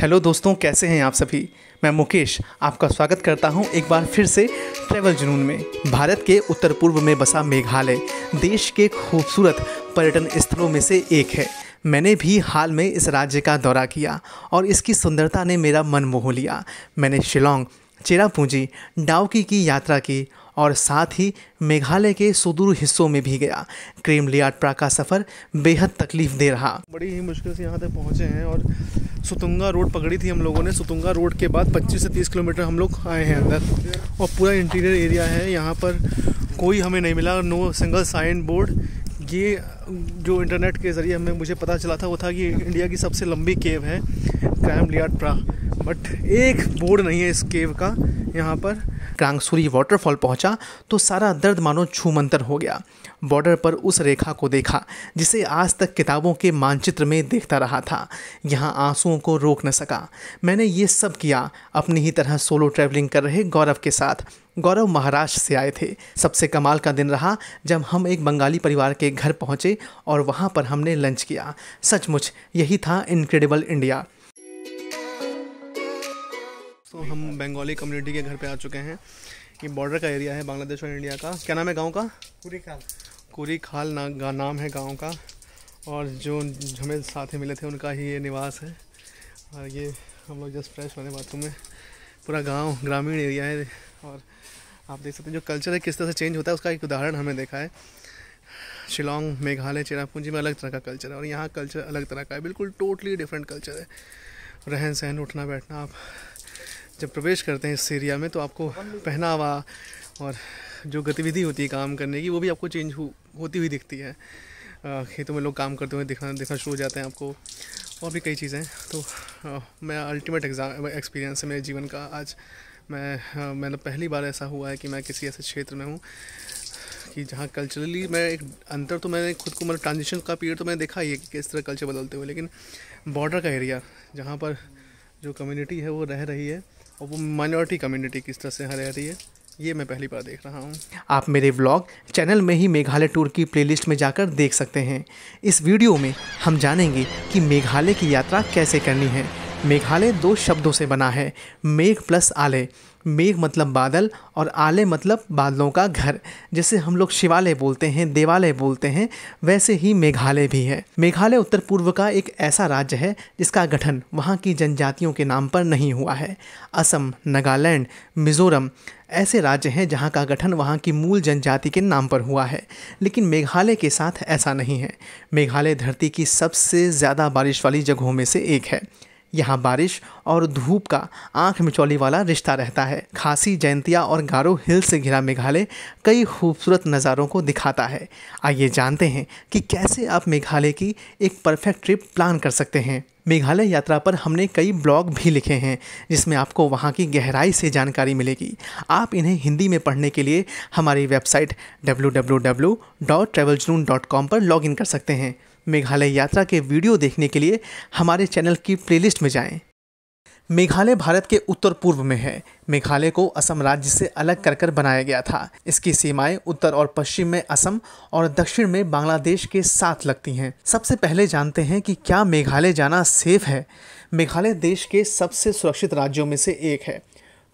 Hello दोस्तों कैसे हैं आप सभी मैं मुकेश आपका स्वागत करता हूं एक बार फिर से ट्रैवल जुनून में भारत के उत्तर पूर्व में बसा मेघालय देश के खूबसूरत पर्यटन स्थलों में से एक है मैंने भी हाल में इस राज्य का दौरा किया और इसकी सुंदरता ने मेरा मन मोह लिया मैंने शिलोंग चेरापूंजी डाउकी की यात्रा की और साथ ही मेघालय के सुदूर हिस्सों में भी गया क्रीम लियाट्रा का सफ़र बेहद तकलीफ दे रहा बड़ी ही मुश्किल से यहाँ तक पहुँचे हैं और सुतुंगा रोड पकड़ी थी हम लोगों ने सुतुंगा रोड के बाद 25 से 30 किलोमीटर हम लोग आए हैं अंदर और पूरा इंटीरियर एरिया है यहाँ पर कोई हमें नहीं मिला नो सिंगल साइन बोर्ड ये जो इंटरनेट के ज़रिए हमें मुझे पता चला था वो था कि इंडिया की सबसे लंबी केव है क्रैम लियाट्रा बट एक बोर्ड नहीं है इस केव का यहाँ पर क्रांगसूरी वाटरफॉल पहुंचा तो सारा दर्द मानो छूमंतर हो गया बॉर्डर पर उस रेखा को देखा जिसे आज तक किताबों के मानचित्र में देखता रहा था यहाँ आंसुओं को रोक न सका मैंने ये सब किया अपनी ही तरह सोलो ट्रैवलिंग कर रहे गौरव के साथ गौरव महाराष्ट्र से आए थे सबसे कमाल का दिन रहा जब हम एक बंगाली परिवार के घर पहुँचे और वहाँ पर हमने लंच किया सचमुच यही था इनक्रेडिबल इंडिया तो हम बंगाली कम्युनिटी के घर पे आ चुके हैं ये बॉर्डर का एरिया है बांग्लादेश और इंडिया का क्या नाम है गांव का कुरी खाल कुरी खाल ना, नाम है गांव का और जो हमें साथ ही मिले थे उनका ही ये निवास है और ये हम लोग जस्ट फ्रेश होने बाथरूम में पूरा गाँव ग्रामीण एरिया है और आप देख सकते हैं जो कल्चर है किस तरह से चेंज होता है उसका एक उदाहरण हमें देखा है शिलोंग मेघालय चेरापूंजी में अलग तरह का कल्चर है और यहाँ कल्चर अलग तरह का है बिल्कुल टोटली डिफरेंट कल्चर है रहन सहन उठना बैठना आप जब प्रवेश करते हैं इस एरिया में तो आपको पहनावा और जो गतिविधि होती है काम करने की वो भी आपको चेंज हो, होती हुई दिखती है खेतों में लोग काम करते हुए दिखना दिखना शुरू हो जाते हैं आपको और भी कई चीज़ें तो आ, मैं अल्टीमेट एग्ज़ाम एक्सपीरियंस है मेरे जीवन का आज मैं मतलब पहली बार ऐसा हुआ है कि मैं किसी ऐसे क्षेत्र में हूँ कि जहाँ कल्चरली मैं एक अंतर तो मैंने खुद को मतलब ट्रांजिशन का पीरियड तो मैंने देखा ही है कि किस तरह कल्चर बदलते हुए लेकिन बॉर्डर का एरिया जहाँ पर जो कम्युनिटी है वो रह रही है और वो माइनॉरिटी कम्युनिटी किस तरह से हर रह रही है ये मैं पहली बार देख रहा हूँ आप मेरे व्लॉग चैनल में ही मेघालय टूर की प्लेलिस्ट में जाकर देख सकते हैं इस वीडियो में हम जानेंगे कि मेघालय की यात्रा कैसे करनी है मेघालय दो शब्दों से बना है मेघ प्लस आलय मेघ मतलब बादल और आले मतलब बादलों का घर जैसे हम लोग शिवालय बोलते हैं देवालय बोलते हैं वैसे ही मेघालय भी है मेघालय उत्तर पूर्व का एक ऐसा राज्य है जिसका गठन वहाँ की जनजातियों के नाम पर नहीं हुआ है असम नागालैंड मिजोरम ऐसे राज्य हैं जहाँ का गठन वहाँ की मूल जनजाति के नाम पर हुआ है लेकिन मेघालय के साथ ऐसा नहीं है मेघालय धरती की सबसे ज़्यादा बारिश वाली जगहों में से एक है यहाँ बारिश और धूप का आंख मिचौली वाला रिश्ता रहता है खासी जयंतिया और गारो हिल से घिरा मेघालय कई खूबसूरत नज़ारों को दिखाता है आइए जानते हैं कि कैसे आप मेघालय की एक परफेक्ट ट्रिप प्लान कर सकते हैं मेघालय यात्रा पर हमने कई ब्लॉग भी लिखे हैं जिसमें आपको वहाँ की गहराई से जानकारी मिलेगी आप इन्हें हिंदी में पढ़ने के लिए हमारी वेबसाइट डब्ल्यू पर लॉगिन कर सकते हैं मेघालय यात्रा के वीडियो देखने के लिए हमारे चैनल की प्लेलिस्ट में जाएं। मेघालय भारत के उत्तर पूर्व में है मेघालय को असम राज्य से अलग कर कर बनाया गया था इसकी सीमाएं उत्तर और पश्चिम में असम और दक्षिण में बांग्लादेश के साथ लगती हैं सबसे पहले जानते हैं कि क्या मेघालय जाना सेफ है मेघालय देश के सबसे सुरक्षित राज्यों में से एक है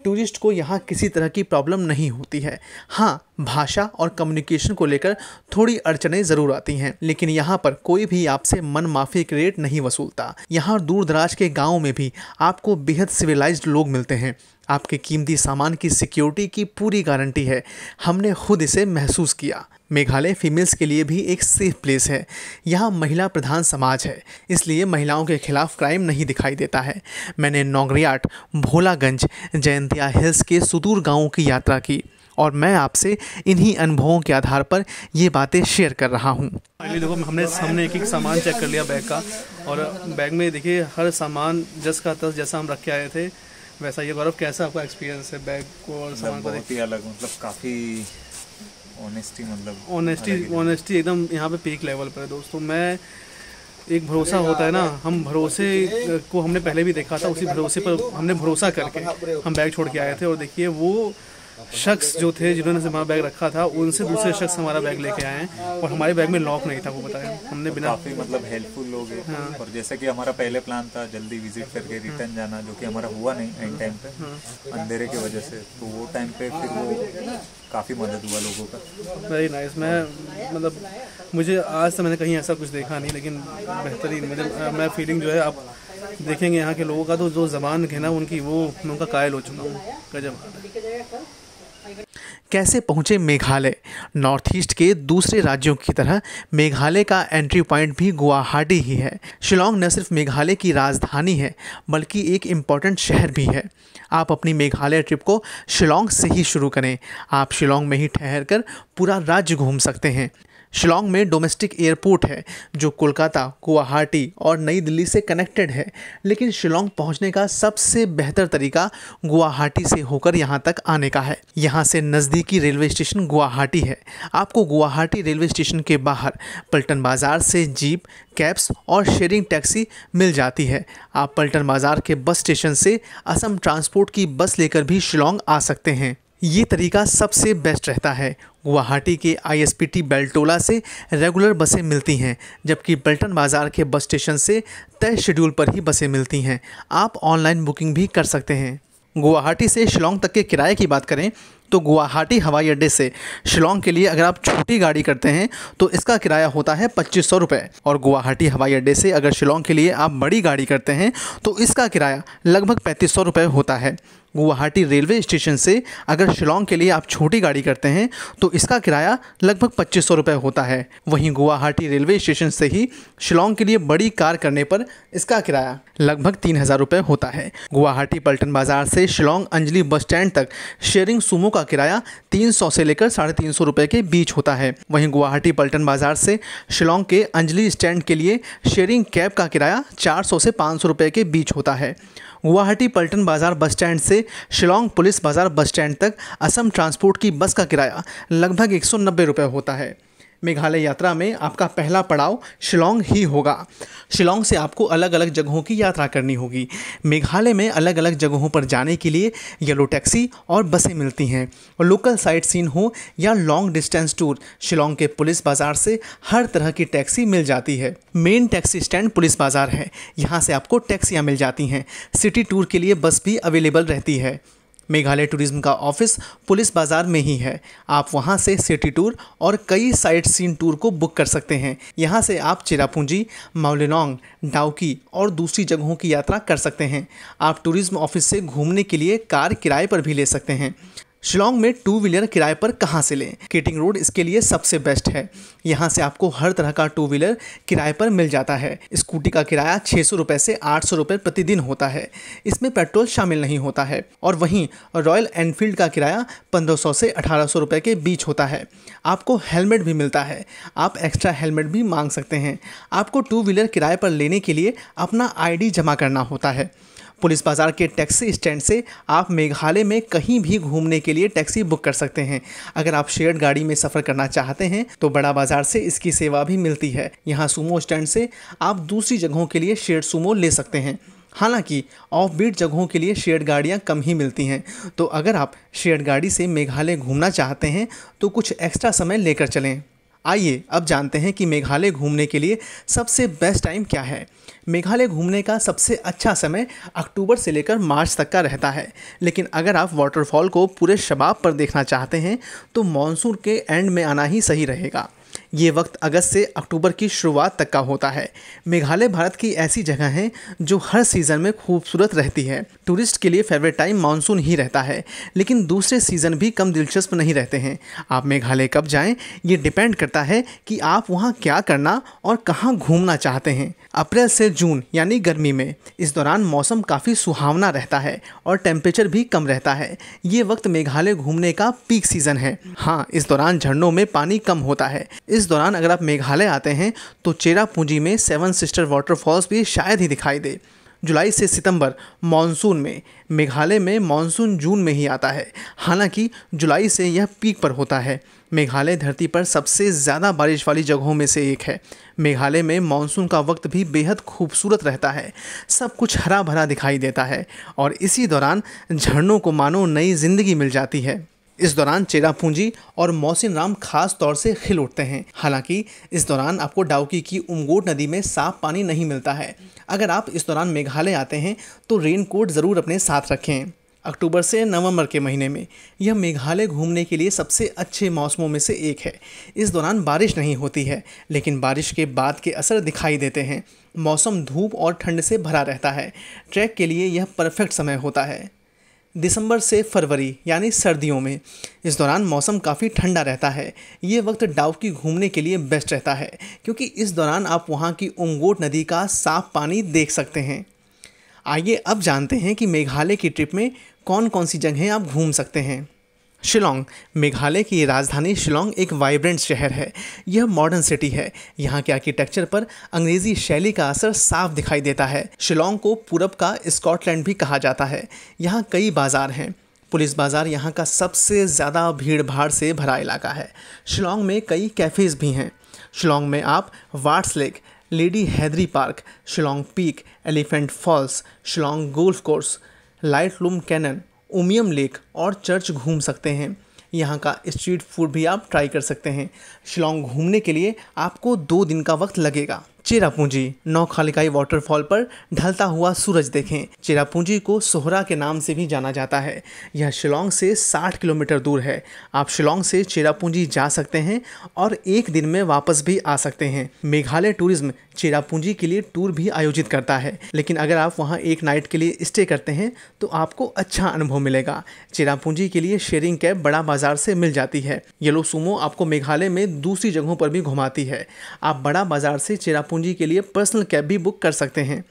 टूरिस्ट को यहाँ किसी तरह की प्रॉब्लम नहीं होती है हाँ भाषा और कम्युनिकेशन को लेकर थोड़ी अड़चने ज़रूर आती हैं लेकिन यहाँ पर कोई भी आपसे मन माफी रेट नहीं वसूलता यहाँ दूर दराज के गाँव में भी आपको बेहद सिविलाइज्ड लोग मिलते हैं आपके कीमती सामान की सिक्योरिटी की पूरी गारंटी है हमने खुद इसे महसूस किया मेघालय फीमेल्स के लिए भी एक सेफ प्लेस है यहाँ महिला प्रधान समाज है इसलिए महिलाओं के खिलाफ क्राइम नहीं दिखाई देता है मैंने नौगरियाट भोलागंज जयंतिया हिल्स के सुदूर गांवों की यात्रा की और मैं आपसे इन्हीं अनुभवों के आधार पर ये बातें शेयर कर रहा हूँ फाइनली देखो हमने हमने एक एक सामान चेक कर लिया बैग का और बैग में देखिए हर सामान जस का तस जैसा हम रख के आए थे वैसा ये गौरव कैसा आपका एक्सपीरियंस है बैग को और मतलब सामान को बहुत ही अलग मतलब काफ़ी ऑनेस्टी मतलब ऑनेस्टी ऑनेस्टी एकदम यहाँ पे पीक लेवल पर है दोस्तों मैं एक भरोसा होता है ना हम भरोसे को हमने पहले भी देखा था उसी भरोसे पर हमने भरोसा करके हम बैग छोड़ के आए थे और देखिए वो शख्स जो थे जिन्होंने हमारा बैग रखा था उनसे दूसरे शख्स हमारा बैग लेके आए हैं और हमारे बैग में लॉक नहीं था वो बताया हमने बिना काफी मतलब हेल्पफुल लोग हैं हाँ। और जैसे कि हमारा पहले प्लान था जल्दी विजिट करके रिटर्न जाना जो कि हमारा हुआ नहीं एंड टाइम पे हाँ। अंधेरे की वजह से तो वो टाइम पे फिर वो काफ़ी मदद हुआ लोगों का वेरी नाइस मैं मतलब मुझे आज तक मैंने कहीं ऐसा कुछ देखा नहीं लेकिन बेहतरीन मतलब मैं फीलिंग जो है आप देखेंगे यहाँ के लोगों का तो जो जबान है ना उनकी वो मैं उनका कायल हो चुका हूँ गजब कैसे पहुंचे मेघालय नॉर्थ ईस्ट के दूसरे राज्यों की तरह मेघालय का एंट्री पॉइंट भी गुवाहाटी ही है शिलोंग न सिर्फ मेघालय की राजधानी है बल्कि एक इम्पॉर्टेंट शहर भी है आप अपनी मेघालय ट्रिप को शिलोंग से ही शुरू करें आप शिलोंग में ही ठहर कर पूरा राज्य घूम सकते हैं शिलोंग में डोमेस्टिक एयरपोर्ट है जो कोलकाता गुवाहाटी और नई दिल्ली से कनेक्टेड है लेकिन शिलोंग पहुंचने का सबसे बेहतर तरीका गुवाहाटी से होकर यहाँ तक आने का है यहाँ से नज़दीकी रेलवे स्टेशन गुवाहाटी है आपको गुवाहाटी रेलवे स्टेशन के बाहर पल्टन बाज़ार से जीप कैब्स और शेयरिंग टैक्सी मिल जाती है आप पल्टन बाज़ार के बस स्टेशन से असम ट्रांसपोर्ट की बस लेकर भी शिलोंग आ सकते हैं ये तरीका सबसे बेस्ट रहता है गुवाहाटी के आईएसपीटी बेल्टोला से रेगुलर बसें मिलती हैं जबकि बल्टन बाज़ार के बस स्टेशन से तय शेड्यूल पर ही बसें मिलती हैं आप ऑनलाइन बुकिंग भी कर सकते हैं गुवाहाटी से शिलोंग तक के किराए की बात करें तो गुवाहाटी हवाई अड्डे से शिलोंग के लिए अगर आप छोटी गाड़ी करते हैं तो इसका किराया होता है पच्चीस सौ रुपये और गुवाहाटी हवाई अड्डे से अगर शिलोंग के लिए आप बड़ी गाड़ी करते हैं तो इसका किराया लगभग पैंतीस सौ रुपये होता है गुवाहाटी रेलवे स्टेशन से अगर शिलोंग के लिए आप छोटी गाड़ी करते हैं तो इसका किराया लगभग पच्चीस सौ होता है वहीं गुवाहाटी रेलवे स्टेशन से ही शिलोंग के लिए बड़ी कार करने पर इसका किराया लगभग तीन हज़ार रुपये होता है गुवाहाटी पल्टन बाजार से शिलोंग अंजलि बस स्टैंड तक शेयरिंग सुमो का किराया तीन सौ से लेकर साढ़े तीन सौ रुपये के बीच होता है वहीं गुवाहाटी पल्टन बाजार से शिलोंग के अंजलि स्टैंड के लिए शेयरिंग कैब का किराया चार सौ से पाँच सौ रुपये के बीच होता है गुवाहाटी पल्टन बाज़ार बस स्टैंड से शिलोंग पुलिस बाज़ार बस स्टैंड तक असम ट्रांसपोर्ट की बस का किराया लगभग एक सौ होता है मेघालय यात्रा में आपका पहला पड़ाव शिलोंग ही होगा शिलोंग से आपको अलग अलग जगहों की यात्रा करनी होगी मेघालय में अलग अलग जगहों पर जाने के लिए येलो टैक्सी और बसें मिलती हैं और लोकल साइट सीन हो या लॉन्ग डिस्टेंस टूर शिलोंग के पुलिस बाज़ार से हर तरह की टैक्सी मिल जाती है मेन टैक्सी स्टैंड पुलिस बाज़ार है यहाँ से आपको टैक्सियाँ मिल जाती हैं सिटी टूर के लिए बस भी अवेलेबल रहती है मेघालय टूरिज्म का ऑफिस पुलिस बाजार में ही है आप वहां से सिटी टूर और कई साइट सीन टूर को बुक कर सकते हैं यहां से आप चिरापूंजी माउलिनोंग डाउकी और दूसरी जगहों की यात्रा कर सकते हैं आप टूरिज्म ऑफिस से घूमने के लिए कार किराए पर भी ले सकते हैं शिलोंग में टू व्हीलर किराए पर कहाँ से लें केटिंग रोड इसके लिए सबसे बेस्ट है यहाँ से आपको हर तरह का टू व्हीलर किराए पर मिल जाता है स्कूटी का किराया छः सौ रुपये से आठ सौ रुपये प्रतिदिन होता है इसमें पेट्रोल शामिल नहीं होता है और वहीं रॉयल एनफील्ड का किराया पंद्रह सौ से अठारह सौ रुपये के बीच होता है आपको हेलमेट भी मिलता है आप एक्स्ट्रा हेलमेट भी मांग सकते हैं आपको टू व्हीलर किराए पर लेने के लिए अपना डी जमा करना होता है पुलिस बाज़ार के टैक्सी स्टैंड से आप मेघालय में कहीं भी घूमने के लिए टैक्सी बुक कर सकते हैं अगर आप शेयर गाड़ी में सफ़र करना चाहते हैं तो बड़ा बाज़ार से इसकी सेवा भी मिलती है यहाँ सुमो स्टैंड से आप दूसरी जगहों के लिए शेयर सूमो ले सकते हैं हालांकि ऑफ बीट जगहों के लिए शेयर गाड़ियाँ कम ही मिलती हैं तो अगर आप शेयर गाड़ी से मेघालय घूमना चाहते हैं तो कुछ एक्स्ट्रा समय लेकर चलें आइए अब जानते हैं कि मेघालय घूमने के लिए सबसे बेस्ट टाइम क्या है मेघालय घूमने का सबसे अच्छा समय अक्टूबर से लेकर मार्च तक का रहता है लेकिन अगर आप वाटरफॉल को पूरे शबाब पर देखना चाहते हैं तो मानसून के एंड में आना ही सही रहेगा ये वक्त अगस्त से अक्टूबर की शुरुआत तक का होता है मेघालय भारत की ऐसी जगह है जो हर सीज़न में खूबसूरत रहती है टूरिस्ट के लिए फेवरेट टाइम मानसून ही रहता है लेकिन दूसरे सीज़न भी कम दिलचस्प नहीं रहते हैं आप मेघालय कब जाएँ ये डिपेंड करता है कि आप वहाँ क्या करना और कहाँ घूमना चाहते हैं अप्रैल से जून यानी गर्मी में इस दौरान मौसम काफ़ी सुहावना रहता है और टेम्परेचर भी कम रहता है ये वक्त मेघालय घूमने का पीक सीज़न है हाँ इस दौरान झरनों में पानी कम होता है इस दौरान अगर आप मेघालय आते हैं तो चेरापूंजी में सेवन सिस्टर वाटरफॉल्स भी शायद ही दिखाई दे जुलाई से सितंबर मानसून में मेघालय में मानसून जून में ही आता है हालांकि जुलाई से यह पीक पर होता है मेघालय धरती पर सबसे ज़्यादा बारिश वाली जगहों में से एक है मेघालय में मानसून का वक्त भी बेहद खूबसूरत रहता है सब कुछ हरा भरा दिखाई देता है और इसी दौरान झरनों को मानो नई ज़िंदगी मिल जाती है इस दौरान चेरा पूंजी और मोहसिन राम खास तौर से खिल उठते हैं हालांकि इस दौरान आपको डाउकी की उमगोट नदी में साफ पानी नहीं मिलता है अगर आप इस दौरान मेघालय आते हैं तो रेन कोट ज़रूर अपने साथ रखें अक्टूबर से नवंबर के महीने में यह मेघालय घूमने के लिए सबसे अच्छे मौसमों में से एक है इस दौरान बारिश नहीं होती है लेकिन बारिश के बाद के असर दिखाई देते हैं मौसम धूप और ठंड से भरा रहता है ट्रैक के लिए यह परफेक्ट समय होता है दिसंबर से फरवरी यानी सर्दियों में इस दौरान मौसम काफ़ी ठंडा रहता है ये वक्त डाउ की घूमने के लिए बेस्ट रहता है क्योंकि इस दौरान आप वहाँ की उंगोट नदी का साफ पानी देख सकते हैं आइए अब जानते हैं कि मेघालय की ट्रिप में कौन कौन सी जगहें आप घूम सकते हैं शिलोंग मेघालय की राजधानी शिलोंग एक वाइब्रेंट शहर है यह मॉडर्न सिटी है यहाँ के आर्किटेक्चर पर अंग्रेजी शैली का असर साफ दिखाई देता है शिलोंग को पूरब का स्कॉटलैंड भी कहा जाता है यहाँ कई बाजार हैं पुलिस बाज़ार यहाँ का सबसे ज़्यादा भीड़ भाड़ से भरा इलाका है शिलोंग में कई कैफ़ेज़ भी हैं शिलोंग में आप Ward's Lake Lady Hydari Park Shillong Peak Elephant Falls Shillong Golf Course Laitlum canyon Umiam Lake और चर्च घूम सकते हैं यहाँ का स्ट्रीट फूड भी आप ट्राई कर सकते हैं शिलोंग घूमने के लिए आपको दो दिन का वक्त लगेगा चेरापूंजी नौखालिकाई वाटरफॉल पर ढलता हुआ सूरज देखें चेरापूंजी को सोहरा के नाम से भी जाना जाता है यह शिलोंग से 60 किलोमीटर दूर है आप शिलोंग से चेरापूंजी जा सकते हैं और एक दिन में वापस भी आ सकते हैं मेघालय टूरिज्म चेरापूंजी के लिए टूर भी आयोजित करता है लेकिन अगर आप वहाँ एक नाइट के लिए स्टे करते हैं तो आपको अच्छा अनुभव मिलेगा चेरापूंजी के लिए शेयरिंग कैब बड़ा बाजार से मिल जाती है येलो सुमो आपको मेघालय में दूसरी जगहों पर भी घुमाती है आप बड़ा बाजार से चेरापूंजी पूंजी के लिए पर्सनल कैब भी बुक कर सकते हैं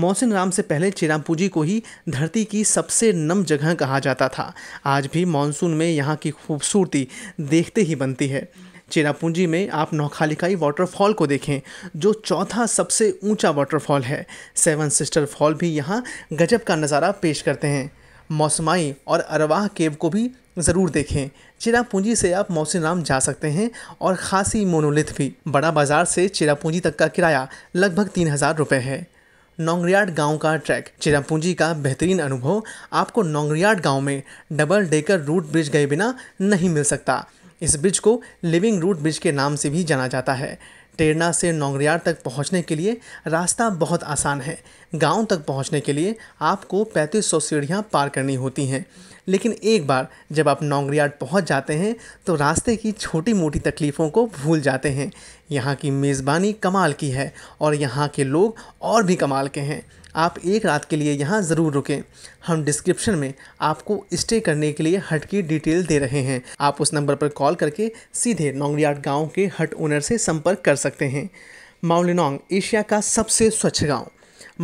मोहसिन राम से पहले चिरापूंजी को ही धरती की सबसे नम जगह कहा जाता था आज भी मानसून में यहाँ की खूबसूरती देखते ही बनती है चेरापूंजी में आप नौखालिकाई वाटरफॉल को देखें जो चौथा सबसे ऊंचा वाटरफॉल है सेवन सिस्टर फॉल भी यहाँ गजब का नज़ारा पेश करते हैं मौसमाई और अरवाह केव को भी ज़रूर देखें चिरापूंजी से आप मौसीनाम जा सकते हैं और खासी मोनोलिथ भी बड़ा बाजार से चिरापूंजी तक का किराया लगभग तीन हज़ार रुपये है नोंगरियाड गांव का ट्रैक चिरापूंजी का बेहतरीन अनुभव आपको नोंगरियाड गांव में डबल डेकर रूट ब्रिज गए बिना नहीं मिल सकता इस ब्रिज को लिविंग रूट ब्रिज के नाम से भी जाना जाता है टेरना से नोंगरियाड तक पहुंचने के लिए रास्ता बहुत आसान है गांव तक पहुंचने के लिए आपको 3500 सीढ़ियां पार करनी होती हैं लेकिन एक बार जब आप नोंगरियाड पहुंच जाते हैं तो रास्ते की छोटी मोटी तकलीफ़ों को भूल जाते हैं यहाँ की मेज़बानी कमाल की है और यहाँ के लोग और भी कमाल के हैं आप एक रात के लिए यहाँ ज़रूर रुकें हम डिस्क्रिप्शन में आपको स्टे करने के लिए हट की डिटेल दे रहे हैं आप उस नंबर पर कॉल करके सीधे नोंगरियाड गाँव के हट ओनर से संपर्क कर सकते हैं माउलिनोंग एशिया का सबसे स्वच्छ गाँव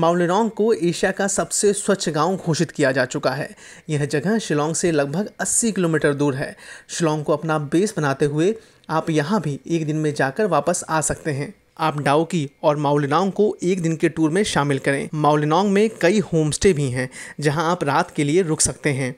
माउलिनोंग को एशिया का सबसे स्वच्छ गांव घोषित किया जा चुका है यह जगह शिलोंग से लगभग 80 किलोमीटर दूर है शिलोंग को अपना बेस बनाते हुए आप यहाँ भी एक दिन में जाकर वापस आ सकते हैं आप डाउकी और माउलिनोंग को एक दिन के टूर में शामिल करें माउलिनोंग में कई होमस्टे भी हैं जहां आप रात के लिए रुक सकते हैं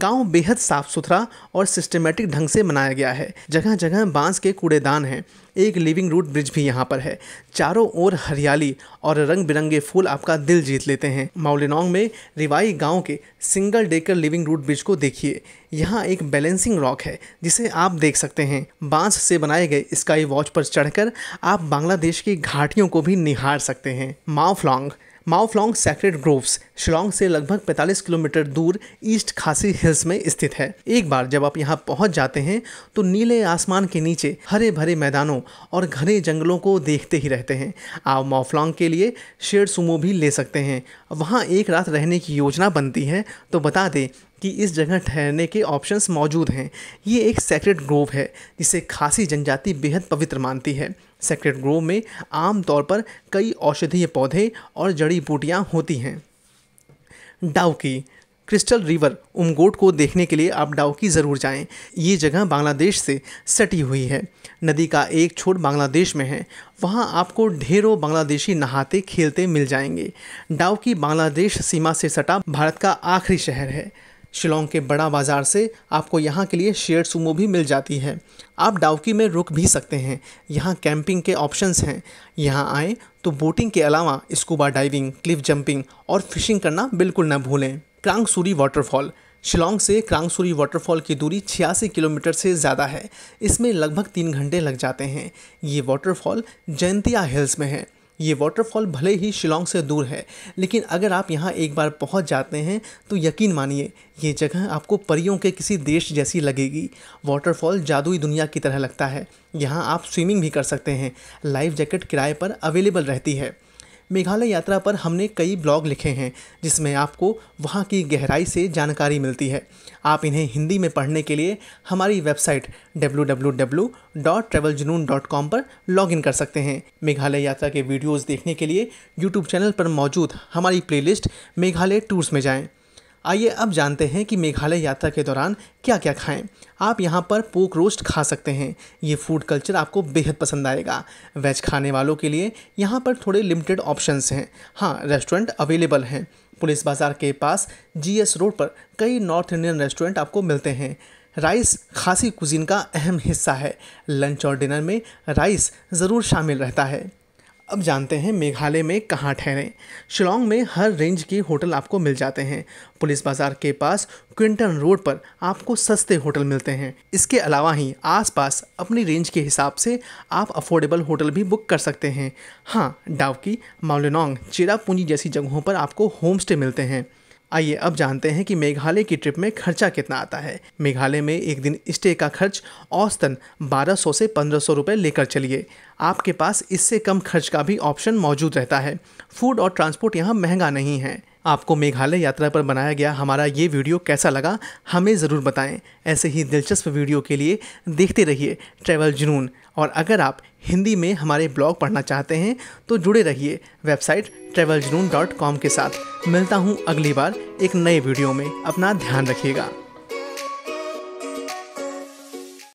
गांव बेहद साफ सुथरा और सिस्टमेटिक ढंग से बनाया गया है जगह जगह बांस के कूड़ेदान हैं एक लिविंग रूट ब्रिज भी यहाँ पर है चारों ओर हरियाली और रंग बिरंगे फूल आपका दिल जीत लेते हैं माउलेनोंग में रिवाई गांव के single decker living root bridge को देखिए यहाँ एक बैलेंसिंग रॉक है जिसे आप देख सकते हैं बांस से बनाए गए स्काई वॉच पर चढ़कर आप बांग्लादेश की घाटियों को भी निहार सकते हैं माउफलोंग माओफलोंग सेक्रेट ग्रोव्स शिलोंग से लगभग 45 किलोमीटर दूर ईस्ट खासी हिल्स में स्थित है एक बार जब आप यहाँ पहुँच जाते हैं तो नीले आसमान के नीचे हरे भरे मैदानों और घने जंगलों को देखते ही रहते हैं आप माओफ्लोंग के लिए शेर सुमो भी ले सकते हैं वहाँ एक रात रहने की योजना बनती है तो बता दें कि इस जगह ठहरने के ऑप्शंस मौजूद हैं ये एक सेक्रेट ग्रोव है जिसे खासी जनजाति बेहद पवित्र मानती है सेक्रेट ग्रोव में आमतौर पर कई औषधीय पौधे और जड़ी बूटियाँ होती हैं डाउकी क्रिस्टल रिवर उमगोट को देखने के लिए आप डाउकी ज़रूर जाएं। ये जगह बांग्लादेश से सटी हुई है नदी का एक छोर बांग्लादेश में है वहाँ आपको ढेरों बांग्लादेशी नहाते खेलते मिल जाएंगे डाउकी बांग्लादेश सीमा से सटा भारत का आखिरी शहर है शिलोंग के बड़ा बाज़ार से आपको यहाँ के लिए शेयर सुमो भी मिल जाती है आप डाउकी में रुक भी सकते हैं यहाँ कैंपिंग के ऑप्शंस हैं यहाँ आए तो बोटिंग के अलावा स्कूबा डाइविंग क्लिफ जंपिंग और फिशिंग करना बिल्कुल ना भूलें क्रांगसूरी वाटरफॉल शिलोंग से क्रांगसूरी वाटरफॉल की दूरी छियासी किलोमीटर से ज़्यादा है इसमें लगभग तीन घंटे लग जाते हैं ये वाटरफॉल जयंतिया हिल्स में है ये वाटरफॉल भले ही शिलोंग से दूर है लेकिन अगर आप यहाँ एक बार पहुँच जाते हैं तो यकीन मानिए ये जगह आपको परियों के किसी देश जैसी लगेगी वाटरफॉल जादुई दुनिया की तरह लगता है यहाँ आप स्विमिंग भी कर सकते हैं लाइफ जैकेट किराए पर अवेलेबल रहती है मेघालय यात्रा पर हमने कई ब्लॉग लिखे हैं जिसमें आपको वहाँ की गहराई से जानकारी मिलती है आप इन्हें हिंदी में पढ़ने के लिए हमारी वेबसाइट www.traveljunoon.com पर लॉगिन कर सकते हैं मेघालय यात्रा के वीडियोस देखने के लिए यूट्यूब चैनल पर मौजूद हमारी प्लेलिस्ट मेघालय टूर्स में जाएं आइए अब जानते हैं कि मेघालय यात्रा के दौरान क्या क्या खाएं आप यहाँ पर पोक रोस्ट खा सकते हैं ये फूड कल्चर आपको बेहद पसंद आएगा वेज खाने वालों के लिए यहाँ पर थोड़े लिमिटेड ऑप्शंस हैं हाँ रेस्टोरेंट अवेलेबल हैं पुलिस बाज़ार के पास जीएस रोड पर कई नॉर्थ इंडियन रेस्टोरेंट आपको मिलते हैं राइस खासी कुजीन का अहम हिस्सा है लंच और डिनर में राइस ज़रूर शामिल रहता है अब जानते हैं मेघालय में कहाँ ठहरें शिलोंग में हर रेंज के होटल आपको मिल जाते हैं पुलिस बाजार के पास क्विंटन रोड पर आपको सस्ते होटल मिलते हैं इसके अलावा ही आसपास अपनी रेंज के हिसाब से आप अफोर्डेबल होटल भी बुक कर सकते हैं हाँ डावकी माउलेनोंग चेरापूंजी जैसी जगहों पर आपको होम स्टे मिलते हैं आइए अब जानते हैं कि मेघालय की ट्रिप में खर्चा कितना आता है मेघालय में एक दिन स्टे का खर्च औसतन 1200 से 1500 रुपए लेकर चलिए आपके पास इससे कम खर्च का भी ऑप्शन मौजूद रहता है फूड और ट्रांसपोर्ट यहाँ महंगा नहीं है आपको मेघालय यात्रा पर बनाया गया हमारा ये वीडियो कैसा लगा हमें ज़रूर बताएं ऐसे ही दिलचस्प वीडियो के लिए देखते रहिए ट्रैवल जुनून और अगर आप हिंदी में हमारे ब्लॉग पढ़ना चाहते हैं तो जुड़े रहिए वेबसाइट ट्रेवल के साथ मिलता हूँ अगली बार एक नए वीडियो में अपना ध्यान रखिएगा